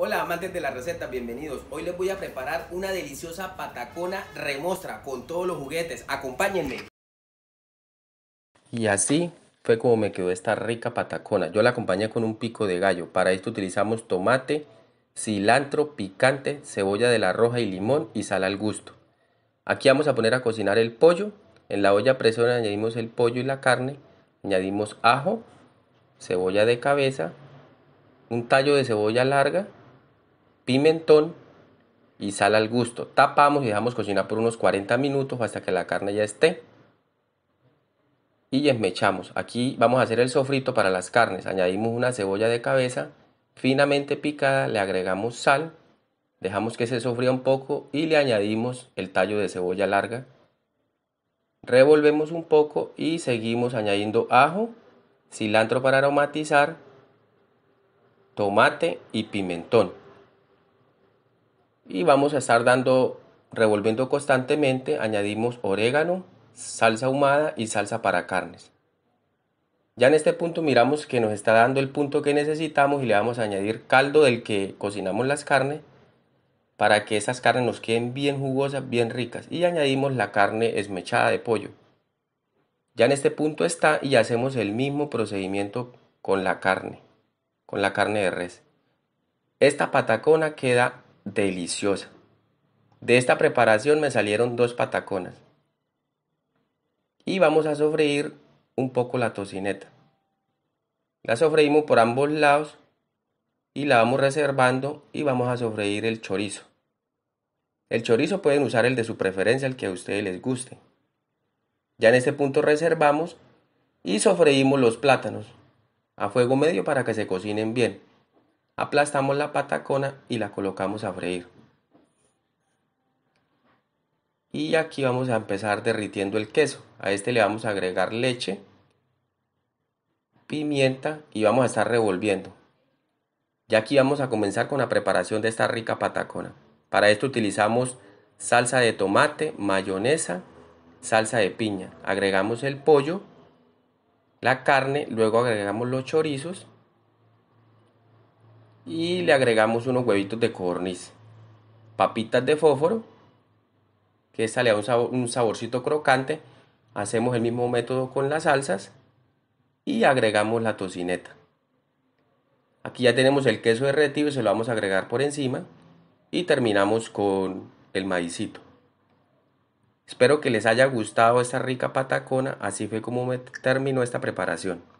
Hola amantes de la receta, bienvenidos. Hoy les voy a preparar una deliciosa patacona remostra con todos los juguetes. Acompáñenme. Y así fue como me quedó esta rica patacona. Yo la acompañé con un pico de gallo. Para esto utilizamos tomate, cilantro, picante, cebolla de la roja y limón y sal al gusto. Aquí vamos a poner a cocinar el pollo. En la olla a presión añadimos el pollo y la carne. Añadimos ajo, cebolla de cabeza, un tallo de cebolla larga pimentón y sal al gusto. Tapamos y dejamos cocinar por unos 40 minutos hasta que la carne ya esté. Y esmechamos. Aquí vamos a hacer el sofrito para las carnes. Añadimos una cebolla de cabeza finamente picada, le agregamos sal, dejamos que se sofría un poco y le añadimos el tallo de cebolla larga. Revolvemos un poco y seguimos añadiendo ajo, cilantro para aromatizar, tomate y pimentón y vamos a estar dando, revolviendo constantemente, añadimos orégano, salsa ahumada y salsa para carnes. Ya en este punto miramos que nos está dando el punto que necesitamos y le vamos a añadir caldo del que cocinamos las carnes para que esas carnes nos queden bien jugosas, bien ricas. Y añadimos la carne esmechada de pollo. Ya en este punto está y hacemos el mismo procedimiento con la carne, con la carne de res. Esta patacona queda deliciosa. De esta preparación me salieron dos pataconas. Y vamos a sofreír un poco la tocineta. La sofreímos por ambos lados y la vamos reservando y vamos a sofreír el chorizo. El chorizo pueden usar el de su preferencia, el que a ustedes les guste. Ya en este punto reservamos y sofreímos los plátanos a fuego medio para que se cocinen bien aplastamos la patacona y la colocamos a freír. Y aquí vamos a empezar derritiendo el queso. A este le vamos a agregar leche, pimienta y vamos a estar revolviendo. Ya aquí vamos a comenzar con la preparación de esta rica patacona. Para esto utilizamos salsa de tomate, mayonesa, salsa de piña. Agregamos el pollo, la carne, luego agregamos los chorizos y le agregamos unos huevitos de codorniz, papitas de fósforo, que esta le da un, saborcito crocante. Hacemos el mismo método con las salsas y agregamos la tocineta. Aquí ya tenemos el queso derretido, se lo vamos a agregar por encima y terminamos con el maicito. Espero que les haya gustado esta rica patacona, así fue como me terminó esta preparación.